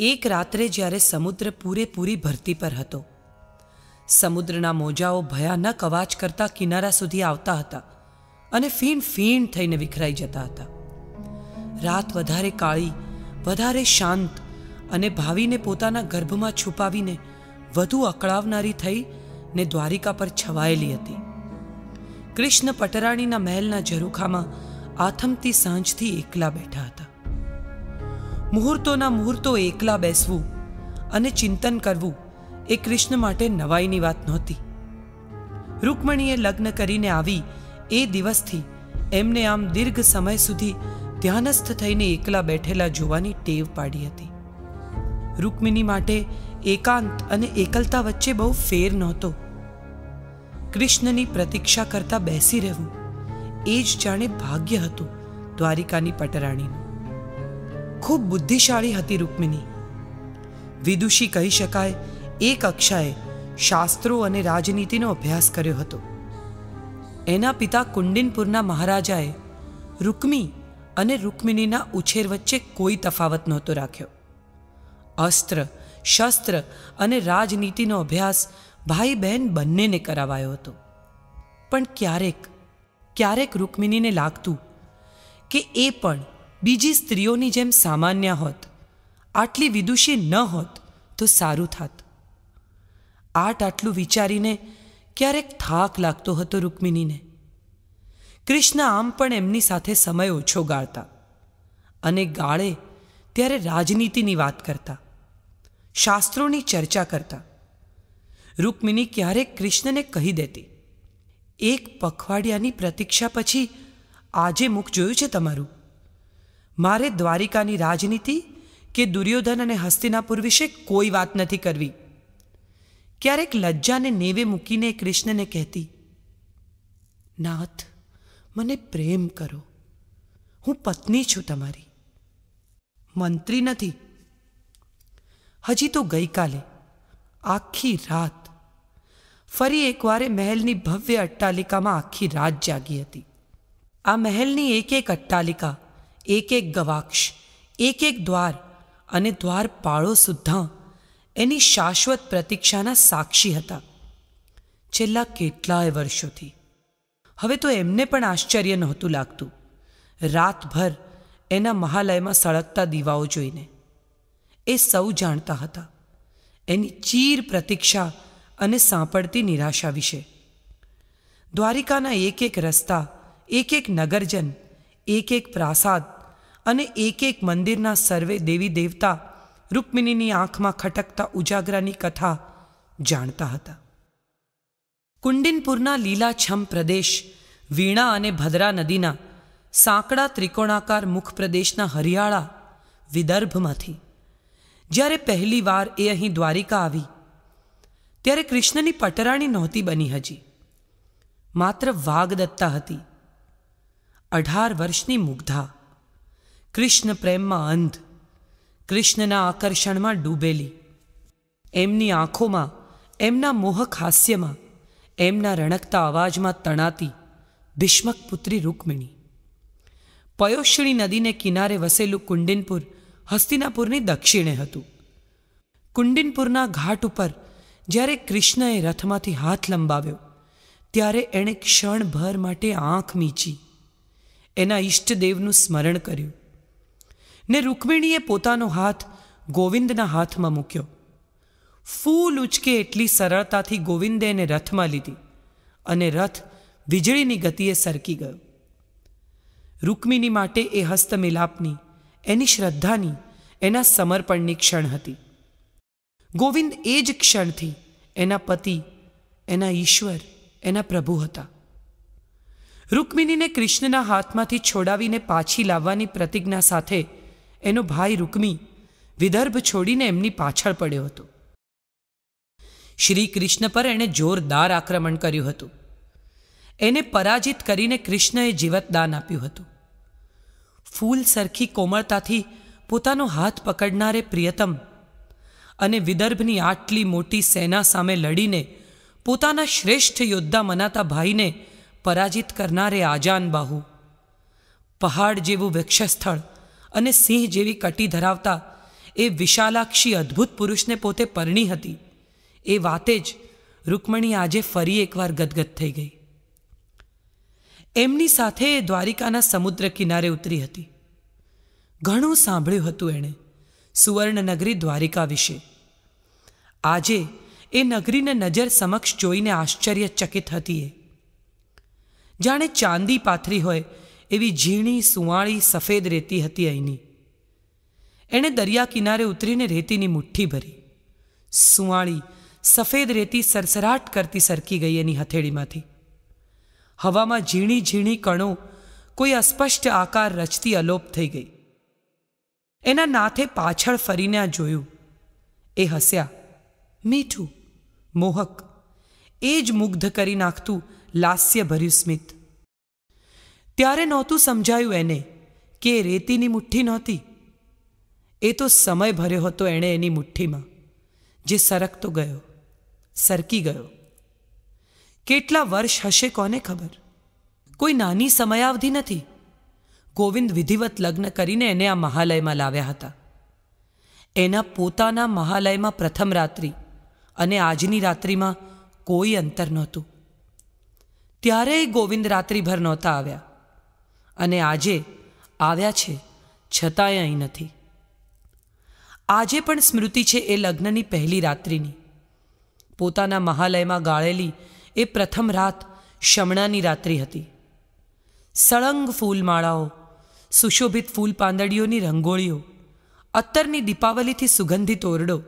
એક રાત્રે જ્યારે સમુદ્ર પૂરેપૂરી ભરતી પર હતો સમુદ્રના મોજાઓ ભયાનક અવાજ કરતા કિનારા સુધી આવતા હતા અને ફીણ ફીણ થઈને વિખરાઈ જતા હતા રાત વધારે કાળી વધારે શાંત અને ભાવીને પોતાના ગર્ભમાં છુપાવીને વધુ અકળાવનારી થઈ ને દ્વારિકા પર છવાયેલી હતી કૃષ્ણ પટરાણીના મહેલના ઝરૂખામાં આથમતી સાંજથી એકલા બેઠા હતા મુહૂર્તોના મુહૂર્તો એકલા બેસવું અને ચિંતન કરવું એ કૃષ્ણ માટે નવાઈની વાત નહોતી રૂકમણીએ લગ્ન કરીને આવી એ દિવસથી એમને આમ દીર્ઘ સમય સુધી ધ્યાનસ્થ થઈને એકલા બેઠેલા જોવાની ટેવ પાડી હતી રૂકમિની માટે એકાંત અને એકલતા વચ્ચે બહુ ફેર નહોતો કૃષ્ણની પ્રતીક્ષા કરતા બેસી રહેવું એ જ જાણે ભાગ્ય હતું દ્વારિકાની પટરાણીનું ખૂબ બુદ્ધિશાળી હતી રૂકમિની વિદુષી કહી શકાય એ કક્ષાએ શાસ્ત્રો અને રાજનીતિનો અભ્યાસ કર્યો હતો એના પિતા કુંડિનપુરના મહારાજાએ રૂકમી અને રૂકમિનીના ઉછેર વચ્ચે કોઈ તફાવત નહોતો રાખ્યો અસ્ત્ર શસ્ત્ર અને રાજનીતિનો અભ્યાસ ભાઈ બહેન બંનેને કરાવાયો હતો પણ ક્યારેક ક્યારેક રૂકમિનીને લાગતું કે એ પણ બીજી સ્ત્રીઓની જેમ સામાન્ય હોત આટલી વિદુષી ન હોત તો સારું થાત આટ આટલું વિચારીને ક્યારેક થાક લાગતો હતો રૂકમિનીને કૃષ્ણ આમ પણ એમની સાથે સમય ઓછો ગાળતા અને ગાળે ત્યારે રાજનીતિની વાત કરતા શાસ્ત્રોની ચર્ચા કરતા રૂકમિની ક્યારેક કૃષ્ણને કહી દેતી એક પખવાડિયાની પ્રતીક્ષા પછી આજે મુખ જોયું છે તમારું મારે દ્વારિકાની રાજનીતિ કે દુર્યોધન અને હસ્તિનાપુર વિશે કોઈ વાત નથી કરવી ક્યારેક લજ્જાને નેવે મૂકીને કૃષ્ણને કહેતી નાથ મને પ્રેમ કરો હું પત્ની છું તમારી મંત્રી નથી હજી તો ગઈકાલે આખી રાત ફરી એકવારે મહેલની ભવ્ય અટ્ટાલિકામાં આખી રાત જાગી હતી આ મહેલની એક એક અટ્ટાલિકા એક એક ગવાક્ષ એક એક દ્વાર અને દ્વારપાળો સુદ્ધા એની શાશ્વત પ્રતીક્ષાના સાક્ષી હતા છેલ્લા કેટલાય વર્ષોથી હવે તો એમને પણ આશ્ચર્ય નહોતું લાગતું રાતભર એના મહાલયમાં સળગતા દીવાઓ જોઈને એ સૌ જાણતા હતા એની ચીર પ્રતીક્ષા અને સાંપડતી નિરાશા વિશે દ્વારિકાના એક એક રસ્તા એક એક નગરજન એક એક પ્રાસાદ અને એક એક મંદિરના સર્વે દેવી દેવતા રૂકમિનીની આંખમાં ખટકતા ઉજાગરાની કથા જાણતા હતા કુંડિનપુરના લીલાછમ પ્રદેશ વીણા અને ભદ્રા નદીના સાંકડા ત્રિકોણાકાર મુખ પ્રદેશના હરિયાળા વિદર્ભમાંથી જ્યારે પહેલી વાર એ અહીં દ્વારિકા આવી ત્યારે કૃષ્ણની પટરાણી નહોતી બની હજી માત્ર વાગદત્તા હતી અઢાર વર્ષની મુગ્ધા કૃષ્ણ પ્રેમમાં અંધ કૃષ્ણના આકર્ષણમાં ડૂબેલી એમની આંખોમાં એમના મોહક હાસ્યમાં એમના રણકતા અવાજમાં તણાતી ભીષ્મક પુત્રી રૂકમિણી પયોષણી નદીને કિનારે વસેલું કુંડિનપુર હસ્તિનાપુરની દક્ષિણે હતું કુંડિનપુરના ઘાટ ઉપર જ્યારે કૃષ્ણએ રથમાંથી હાથ લંબાવ્યો ત્યારે એણે ક્ષણભર માટે આંખ મીચી એના ઈષ્ટદેવનું સ્મરણ કર્યું ને રૂકમિણીએ પોતાનો હાથ ગોવિંદના હાથમાં મૂક્યો ફૂલ ઉચકે એટલી સરળતાથી ગોવિંદે એને રથમાં લીધી અને રથ વીજળીની ગતિએ સરકી ગયો રૂકમિણી માટે એ હસ્તમિલાપની એની શ્રદ્ધાની એના સમર્પણની ક્ષણ હતી ગોવિંદ એ જ ક્ષણથી એના પતિ એના ઈશ્વર એના પ્રભુ હતા રૂકમિનીને કૃષ્ણના હાથમાંથી છોડાવીને પાછી લાવવાની પ્રતિજ્ઞા સાથે એનો ભાઈ રૂકમી વિદર્ભ છોડીને એમની પાછળ પડ્યો હતો શ્રી કૃષ્ણ પર એણે જોરદાર આક્રમણ કર્યું હતું એને પરાજિત કરીને કૃષ્ણએ જીવતદાન આપ્યું હતું ફૂલ સરખી કોમળતાથી પોતાનો હાથ પકડનારે પ્રિયતમ અને વિદર્ભની આટલી મોટી સેના સામે લડીને પોતાના શ્રેષ્ઠ યોદ્ધા મનાતા ભાઈને પરાજિત કરનારે આજાન બાહુ પહાડ જેવું વૃક્ષસ્થળ અને સિંહ જેવી કટી ધરાવતા એ વિશાલાક્ષી અદ્ભુત પુરુષને પોતે પરણી હતી એ વાતે જ રૂકમણી આજે ફરી એકવાર ગદગદ થઈ ગઈ એમની સાથે એ દ્વારિકાના સમુદ્ર કિનારે ઉતરી હતી ઘણું સાંભળ્યું હતું એણે સુવર્ણનગરી દ્વારિકા વિશે આજે એ નગરીને નજર સમક્ષ જોઈને આશ્ચર્યચકિત હતી એ જાણે ચાંદી પાથરી હોય એવી ઝીણી સુવાળી સફેદ રેતી હતી અહીંની એણે દરિયા કિનારે ઉતરીને રેતીની મુઠ્ઠી ભરી સુવાળી સફેદ રેતી સરસરાટ કરતી સરકી ગઈ એની હથેળીમાંથી હવામાં ઝીણી ઝીણી કણો કોઈ અસ્પષ્ટ આકાર રચતી અલોપ થઈ ગઈ એના નાથે પાછળ ફરીને આ જોયું એ હસ્યા મીઠું મોહક એ જ મુગ્ધ કરી નાખતું લાસ્યભર્યું સ્મિત ત્યારે નહોતું સમજાયું એને કે એ રેતીની મુઠ્ઠી નહોતી એ તો સમય ભર્યો હતો એણે એની મુઠ્ઠીમાં જે સરકતો ગયો સરકી ગયો કેટલા વર્ષ હશે કોને ખબર કોઈ નાની સમયાવધિ નથી ગોવિંદ વિધિવત લગ્ન કરીને એને આ મહાલયમાં લાવ્યા હતા એના પોતાના મહાલયમાં પ્રથમ રાત્રિ અને આજની રાત્રિમાં કોઈ અંતર નહોતું ત્યારેય ગોવિંદ રાત્રિભર નહોતા આવ્યા અને આજે આવ્યા છે છતાંય અહીં નથી આજે પણ સ્મૃતિ છે એ લગ્નની પહેલી રાત્રિની પોતાના મહાલયમાં ગાળેલી એ પ્રથમ રાત શમણાની રાત્રિ હતી સળંગ ફૂલમાળાઓ સુશોભિત ફૂલ પાંદડીઓની રંગોળીઓ અત્તરની દીપાવલીથી સુગંધિત ઓરડો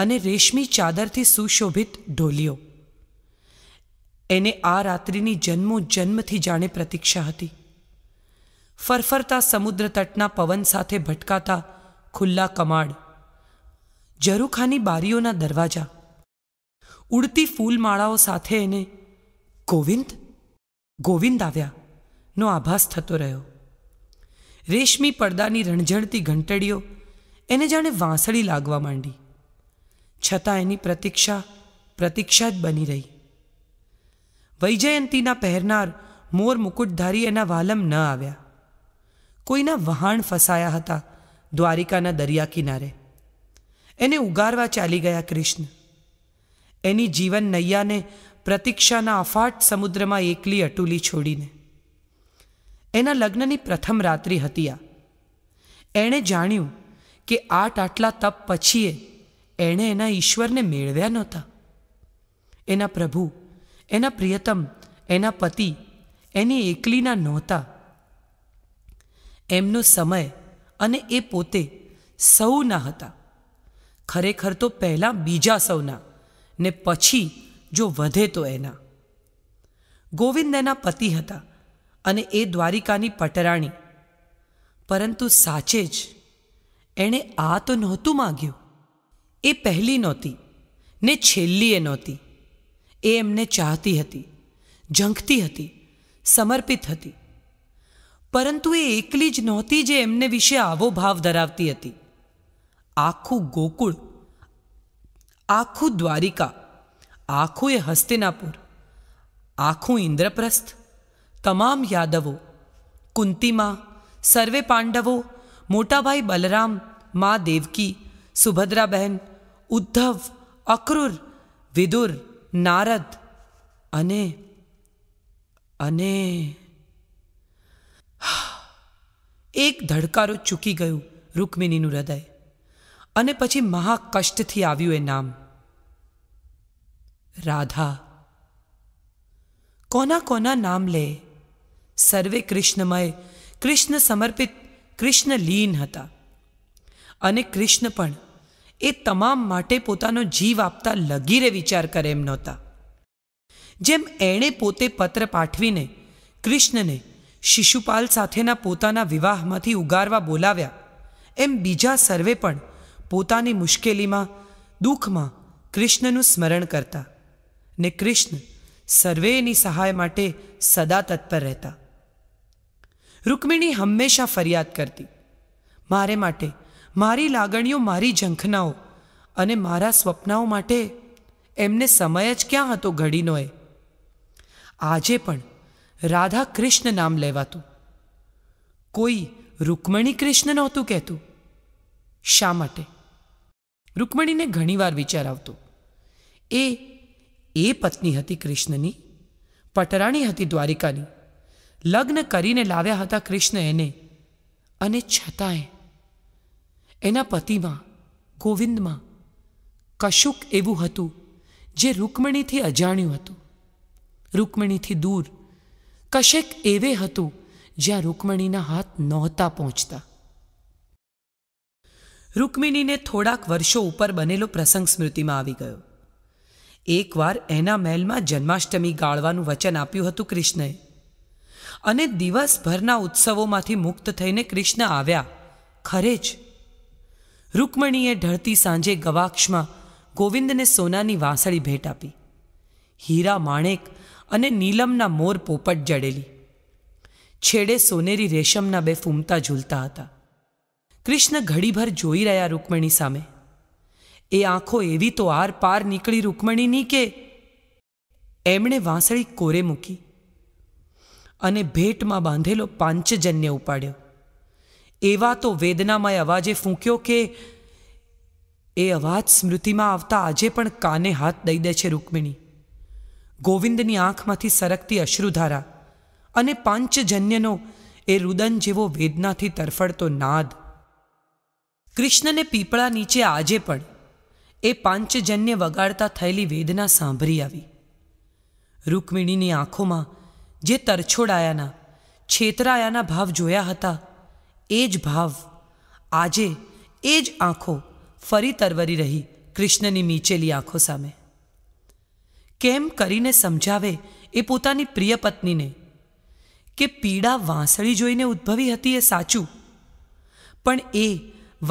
અને રેશમી ચાદરથી સુશોભિત ઢોલિયો એને આ રાત્રિની જન્મો જન્મથી જાણે પ્રતીક્ષા હતી ફરફરતા સમુદ્ર તટના પવન સાથે ભટકાતા ખુલ્લા કમાડ જરૂખાની બારીઓના દરવાજા ઉડતી ફૂલમાળાઓ સાથે એને ગોવિંદ ગોવિંદ આવ્યા નો આભાસ થતો રહ્યો રેશમી પડદાની રણઝણતી ઘંટડીઓ એને જાણે વાંસળી લાગવા માંડી છતાં એની પ્રતીક્ષા પ્રતીક્ષા જ બની રહી વૈજયંતીના પહેરનાર મોર મુકુટધારી એના વાલમ ન આવ્યા કોઈના વહાણ ફસાયા હતા દ્વારિકાના દરિયા કિનારે એને ઉગારવા ચાલી ગયા કૃષ્ણ એની જીવન નૈયાને પ્રતિક્ષાના અફાટ સમુદ્રમાં એકલી અટુલી છોડીને એના લગ્નની પ્રથમ રાત્રિ હતી આ એણે જાણ્યું કે આટ આટલા તપ પછીએ એણે એના ઈશ્વરને મેળવ્યા નહોતા એના પ્રભુ એના પ્રિયતમ એના પતિ એની એકલીના નહોતા એમનો સમય અને એ પોતે સૌના હતા ખરેખર તો પહેલાં બીજા સૌના ને પછી જો વધે તો એના ગોવિંદ એના પતિ હતા અને એ દ્વારિકાની પટરાણી પરંતુ સાચે જ એણે આ તો નહોતું માગ્યું એ પહેલી નહોતી ને છેલ્લી એ નહોતી એ એમને ચાહતી હતી ઝંખતી હતી સમર્પિત હતી પરંતુ એ એકલી જ નહોતી જે એમને વિશે આવો ભાવ ધરાવતી હતી આખું ગોકુળ આખું દ્વારિકા આખું એ હસ્તિનાપુર આખું ઇન્દ્રપ્રસ્થ તમામ યાદવો કુંતીમાં સર્વે પાંડવો મોટાભાઈ બલરામ મા દેવકી સુભદ્રાબહેન ઉદ્ધવ અક્રૂર વિદુર નારદ અને અને એક ધડકારો ચૂકી ગયું રૂકમિનીનું હૃદય અને પછી મહાકષ્ટથી આવ્યું એ નામ રાધા કોના કોના નામ લે સર્વે કૃષ્ણમય કૃષ્ણ સમર્પિત કૃષ્ણ લીન હતા અને કૃષ્ણ પણ એ તમામ માટે પોતાનો જીવ આપતા લગીરે વિચાર કરે એમ નહોતા જેમ એણે પોતે પત્ર પાઠવીને કૃષ્ણને શિશુપાલ સાથેના પોતાના વિવાહમાંથી ઉગારવા બોલાવ્યા એમ બીજા સર્વે પણ પોતાની મુશ્કેલીમાં દુઃખમાં કૃષ્ણનું સ્મરણ કરતા ને કૃષ્ણ સર્વેની સહાય માટે સદા તત્પર રહેતા રૂકમિણી હંમેશા ફરિયાદ કરતી મારે માટે મારી લાગણીઓ મારી ઝંખનાઓ અને મારા સ્વપ્નાઓ માટે એમને સમય જ ક્યાં હતો ઘડીનો એ આજે પણ રાધા કૃષ્ણ નામ લેવાતું કોઈ રૂકમણી કૃષ્ણ નહોતું કહેતું શા માટે રૂકમણીને ઘણીવાર વિચાર આવતો એ એ પત્ની હતી કૃષ્ણની પટરાણી હતી દ્વારિકાની લગ્ન કરીને લાવ્યા હતા કૃષ્ણ એને અને છતાંય એના પતિમાં ગોવિંદમાં કશુંક એવું હતું જે રૂકમણીથી અજાણ્યું હતું રૂકમણીથી દૂર કશેક એવે હતું જ્યાં રૂકમણીના હાથ નહોતા પહોંચતા રૂકમિણીને થોડાક વર્ષો ઉપર બનેલો પ્રસંગ સ્મૃતિમાં આવી ગયો એકવાર એના મહેલમાં જન્માષ્ટમી ગાળવાનું વચન આપ્યું હતું કૃષ્ણએ અને દિવસભરના ઉત્સવોમાંથી મુક્ત થઈને કૃષ્ણ આવ્યા ખરે જ રૂકમણીએ ઢળતી સાંજે ગવાક્ષમાં ગોવિંદને સોનાની વાંસળી ભેટ આપી હીરા માણેક અને નીલમના મોર પોપટ જડેલી છેડે સોનેરી રેશમના બે ફૂમતા ઝૂલતા હતા કૃષ્ણ ઘડીભર જોઈ રહ્યા રૂકમણી સામે એ આંખો એવી તો આર પાર નીકળી રૂકમણીની કે એમણે વાંસળી કોરે મૂકી અને ભેટમાં બાંધેલો પાંચજન્ય ઉપાડ્યો એવા તો વેદનામય અવાજે ફૂંક્યો કે એ અવાજ સ્મૃતિમાં આવતા આજે પણ કાને હાથ દઈ દે છે રૂકમિણી ગોવિંદની આંખમાંથી સરકતી અશ્રુધારા અને પાંચજન્યનો એ રુદન જેવો વેદનાથી તરફડતો નાદ કૃષ્ણને પીપળા નીચે આજે પણ એ પાંચજન્ય વગાડતા થયેલી વેદના સાંભળી આવી રૂકમિણીની આંખોમાં જે તરછોડાયાના છેતરાયાના ભાવ જોયા હતા એ જ ભાવ આજે એ જ આંખો ફરી તરવરી રહી કૃષ્ણની નીચેલી આંખો સામે કેમ કરીને સમજાવે એ પોતાની પ્રિય પત્નીને કે પીડા વાંસળી જોઈને ઉદ્ભવી હતી એ સાચું પણ એ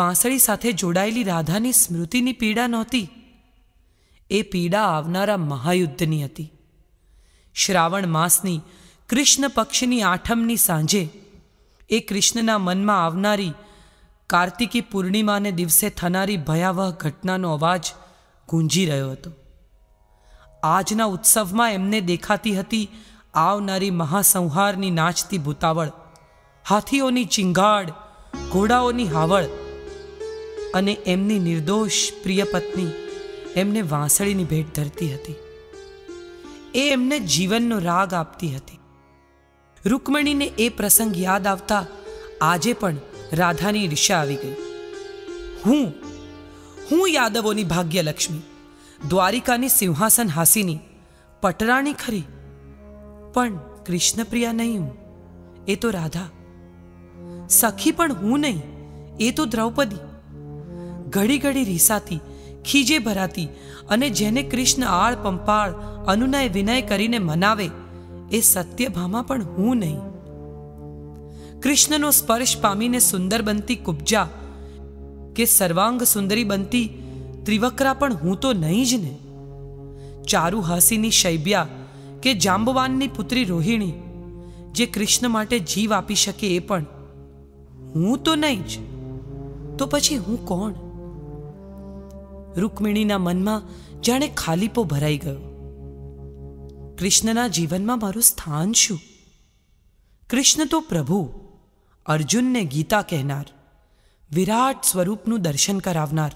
વાંસળી સાથે જોડાયેલી રાધાની સ્મૃતિની પીડા નહોતી એ પીડા આવનારા મહાયુદ્ધની હતી શ્રાવણ માસની કૃષ્ણ પક્ષની આઠમની સાંજે એ કૃષ્ણના મનમાં આવનારી કાર્તિકી પૂર્ણિમાને દિવસે થનારી ભયાવહ ઘટનાનો અવાજ ગુંજી રહ્યો હતો આજના ઉત્સવમાં એમને દેખાતી હતી આવનારી મહાસંહારની નાચતી ભૂતાવળ હાથીઓની ચિંગાડ ઘોડાઓની હાવળ અને એમની નિર્દોષ પ્રિય પત્ની એમને વાંસળીની ભેટ ધરતી હતી એ એમને જીવનનો રાગ આપતી હતી રૂકમણીને એ પ્રસંગ યાદ આવતા આજે પણ રાધાની ઈર્ષ્યા આવી ગઈ હું હું યાદવોની ભાગ્યલક્ષ્મી દ્વારિકાની સિંહાસન હાસીની પટરાણી ખરી પણ કૃષ્ણપ્રિયા નહીં હું એ તો રાધા સખી પણ હું નહીં એ તો દ્રૌપદી ઘડી ઘડી રીસાતી ખીજે ભરાતી અને જેને કૃષ્ણ આળ પંપાળ અનુનય વિનય કરીને મનાવે એ સત્યભામાં પણ હું નહીં કૃષ્ણનો સ્પર્શ પામીને સુંદર બનતી કુબજા કે સર્વાંગ સુંદરી બનતી ત્રિવક્રા પણ હું તો નહીં જ ને ચારુ ચારુહાસીની શૈબ્યા કે જાંબવાનની પુત્રી રોહિણી જે કૃષ્ણ માટે જીવ આપી શકે એ પણ હું તો નહીં જ તો પછી હું કોણ રૂકમિણીના મનમાં જાણે ખાલીપો ભરાઈ ગયો કૃષ્ણના જીવનમાં મારું સ્થાન શું કૃષ્ણ તો પ્રભુ અર્જુનને ગીતા કહેનાર વિરાટ સ્વરૂપનું દર્શન કરાવનાર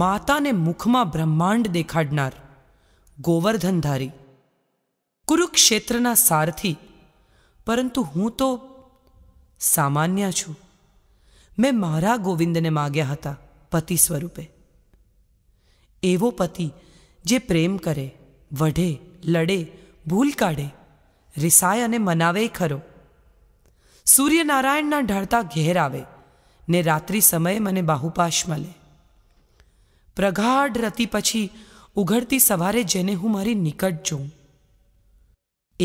માતાને મુખમાં બ્રહ્માંડ દેખાડનાર ગોવર્ધનધારી કુરુક્ષેત્રના સારથી પરંતુ હું તો સામાન્ય છું મેં મારા ગોવિંદને માગ્યા હતા પતિ સ્વરૂપે એવો પતિ જે પ્રેમ કરે વઢે લડે ભૂલ કાઢે રિસાય અને મનાવે ખરો સૂર્યનારાયણના ઢળતા ઘેર આવે ને રાત્રિ સમયે મને બાહુપાશ મળે પ્રગાઢ રતિ પછી ઉઘડતી સવારે જેને હું મારી નિકટ જોઉં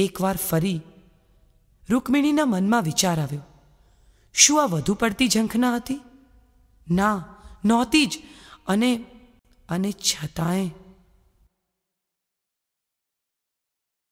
એકવાર ફરી રૂકમિણીના મનમાં વિચાર આવ્યો શું આ વધુ પડતી ઝંખના હતી ના નહોતી જ અને અને છતાંય